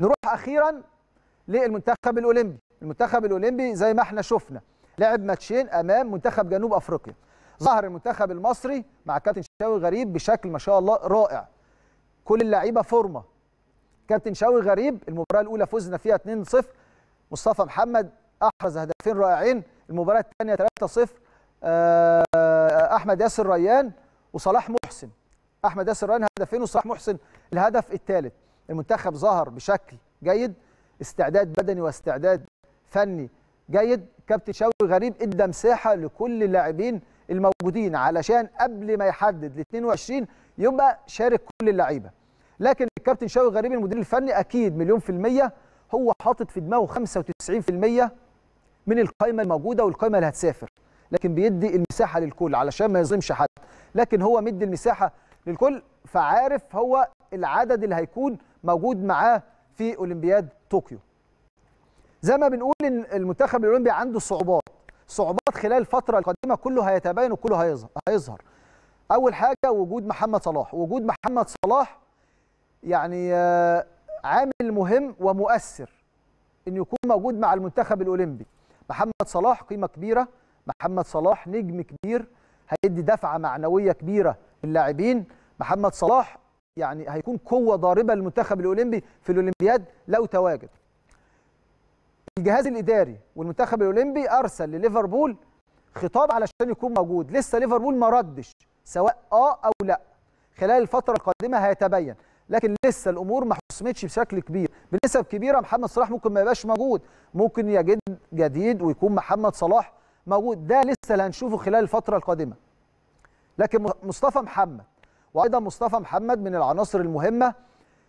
نروح اخيرا للمنتخب الاولمبي المنتخب الاولمبي زي ما احنا شفنا لعب ماتشين امام منتخب جنوب افريقيا ظهر المنتخب المصري مع كابتن شاوي غريب بشكل ما شاء الله رائع كل اللعيبه فورمه كابتن شاوي غريب المباراه الاولى فزنا فيها 2-0 مصطفى محمد احرز هدفين رائعين المباراه الثانيه 3-0 آه، احمد ياسر ريان وصلاح محسن احمد ياسر ريان هدفين وصلاح محسن الهدف الثالث المنتخب ظهر بشكل جيد استعداد بدني واستعداد فني جيد كابتن شوقي غريب ادى مساحه لكل اللاعبين الموجودين علشان قبل ما يحدد ال 22 يبقى شارك كل اللعيبه لكن الكابتن شوقي غريب المدير الفني اكيد مليون في الميه هو حاطط في دماغه 95% من القائمه الموجوده والقائمه اللي هتسافر لكن بيدي المساحه للكل علشان ما يظلمش حد لكن هو مدي المساحه للكل فعارف هو العدد اللي هيكون موجود معاه في اولمبياد طوكيو زي ما بنقول ان المنتخب الاولمبي عنده صعوبات صعوبات خلال الفتره القادمه كله هيتباين وكله هيظهر اول حاجه وجود محمد صلاح وجود محمد صلاح يعني آه، عامل مهم ومؤثر ان يكون موجود مع المنتخب الاولمبي محمد صلاح قيمه كبيره محمد صلاح نجم كبير هيدي دفعه معنويه كبيره للاعبين محمد صلاح يعني هيكون قوه ضاربه للمنتخب الاولمبي في الاولمبياد لو تواجد الجهاز الاداري والمنتخب الاولمبي ارسل لليفربول خطاب علشان يكون موجود لسه ليفربول ما ردش سواء اه او لا خلال الفتره القادمه هيتبين لكن لسه الامور ما حسمتش بشكل كبير بنسب كبيره محمد صلاح ممكن ما يبقاش موجود ممكن يجد جديد ويكون محمد صلاح موجود ده لسه اللي هنشوفه خلال الفتره القادمه لكن مصطفى محمد وايضا مصطفى محمد من العناصر المهمه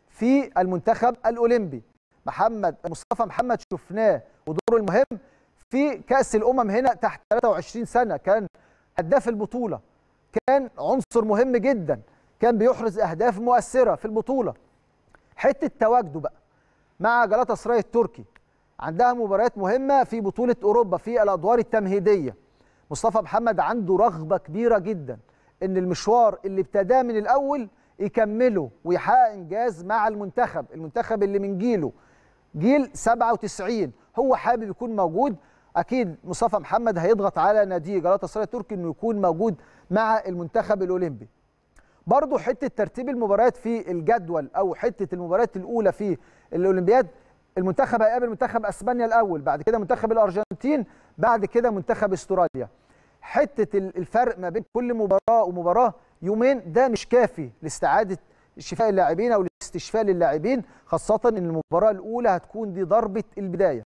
في المنتخب الاولمبي محمد مصطفى محمد شفناه ودوره المهم في كاس الامم هنا تحت 23 سنه كان هداف البطوله كان عنصر مهم جدا كان بيحرز اهداف مؤثره في البطوله حته تواجده بقى مع جلاتا سراي التركي عندها مباريات مهمه في بطوله اوروبا في الادوار التمهيديه مصطفى محمد عنده رغبه كبيره جدا ان المشوار اللي ابتداه من الاول يكمله ويحقق انجاز مع المنتخب المنتخب اللي من جيله جيل 97 هو حابب يكون موجود اكيد مصطفى محمد هيضغط على نادي جلاله السراي التركي انه يكون موجود مع المنتخب الاولمبي برضه حته ترتيب المباريات في الجدول او حته المباريات الاولى في الاولمبياد المنتخب هيقابل منتخب اسبانيا الاول بعد كده منتخب الارجنتين بعد كده منتخب استراليا حته الفرق ما بين كل مباراه ومباراه يومين ده مش كافي لاستعاده شفاء اللاعبين او لاستشفاء اللاعبين خاصه ان المباراه الاولى هتكون دي ضربه البدايه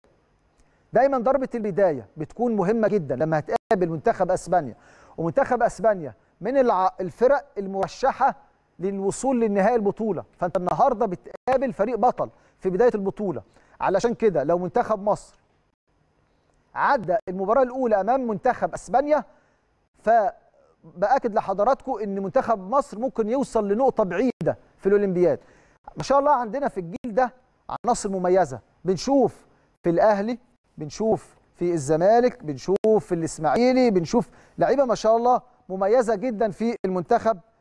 دايما ضربه البدايه بتكون مهمه جدا لما هتقابل منتخب اسبانيا ومنتخب اسبانيا من الفرق المرشحه للوصول للنهائي البطوله فانت النهارده بتقابل فريق بطل في بدايه البطوله علشان كده لو منتخب مصر عدى المباراه الاولى امام منتخب اسبانيا فباكد لحضراتكم ان منتخب مصر ممكن يوصل لنقطه بعيده في الاولمبياد ما شاء الله عندنا في الجيل ده عناصر مميزه بنشوف في الاهلي بنشوف في الزمالك بنشوف في الاسماعيلي بنشوف لعيبه ما شاء الله مميزه جدا في المنتخب